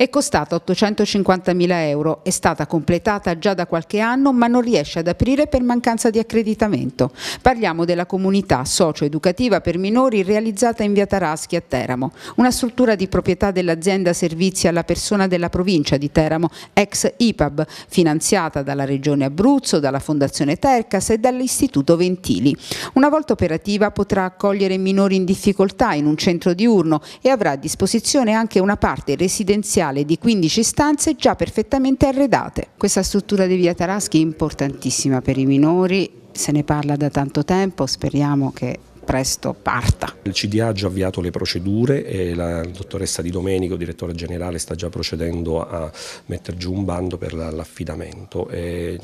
È costata 850.000 euro, è stata completata già da qualche anno ma non riesce ad aprire per mancanza di accreditamento. Parliamo della comunità socio-educativa per minori realizzata in via Taraschi a Teramo, una struttura di proprietà dell'azienda Servizi alla Persona della provincia di Teramo, ex IPAB, finanziata dalla Regione Abruzzo, dalla Fondazione Tercas e dall'Istituto Ventili. Una volta operativa potrà accogliere minori in difficoltà in un centro diurno e avrà a disposizione anche una parte residenziale totale di 15 stanze già perfettamente arredate. Questa struttura di via Taraschi è importantissima per i minori, se ne parla da tanto tempo, speriamo che presto parta. Il CDA ha già avviato le procedure e la dottoressa Di Domenico, direttore generale, sta già procedendo a mettere giù un bando per l'affidamento.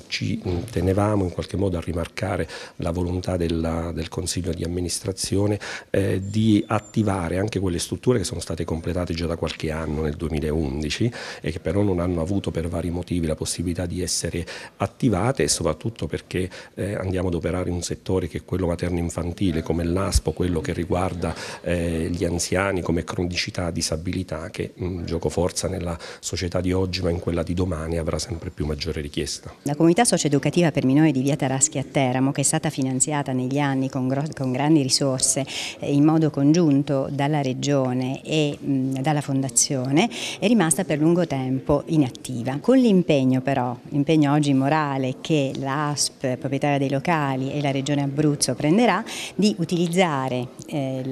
Ci tenevamo in qualche modo a rimarcare la volontà della, del Consiglio di amministrazione eh, di attivare anche quelle strutture che sono state completate già da qualche anno, nel 2011, e che però non hanno avuto per vari motivi la possibilità di essere attivate e soprattutto perché eh, andiamo ad operare in un settore che è quello materno-infantile come dell'ASPO quello che riguarda eh, gli anziani come cronicità, disabilità che mh, mm, gioco forza nella società di oggi ma in quella di domani avrà sempre più maggiore richiesta. La comunità socioeducativa per minori di via Taraschi a Teramo che è stata finanziata negli anni con, con grandi risorse eh, in modo congiunto dalla Regione e mh, mm, dalla Fondazione è rimasta per lungo tempo inattiva. Con l'impegno però, l'impegno oggi morale che l'ASP, proprietaria dei locali e la Regione Abruzzo prenderà di utilizzare utilizzare eh,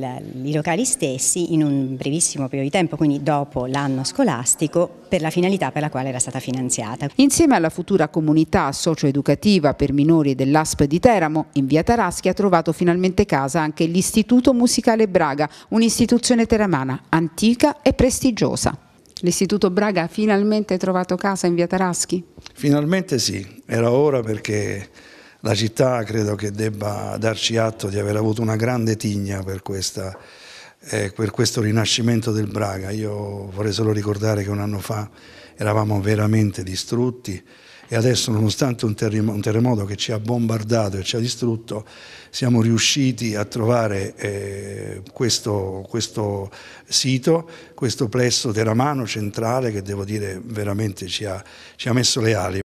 i locali stessi in un brevissimo periodo di tempo, quindi dopo l'anno scolastico, per la finalità per la quale era stata finanziata. Insieme alla futura comunità socioeducativa per minori dell'ASP di Teramo, in via Taraschi ha trovato finalmente casa anche l'Istituto Musicale Braga, un'istituzione teramana antica e prestigiosa. L'Istituto Braga ha finalmente trovato casa in via Taraschi? Finalmente sì, era ora perché la città credo che debba darci atto di aver avuto una grande tigna per, questa, eh, per questo rinascimento del Braga. Io vorrei solo ricordare che un anno fa eravamo veramente distrutti e adesso nonostante un, terremoto che ci ha bombardato e ci ha distrutto siamo riusciti a trovare eh, questo, questo, sito, questo plesso teramano centrale che devo dire veramente ci ha, ci ha messo le ali.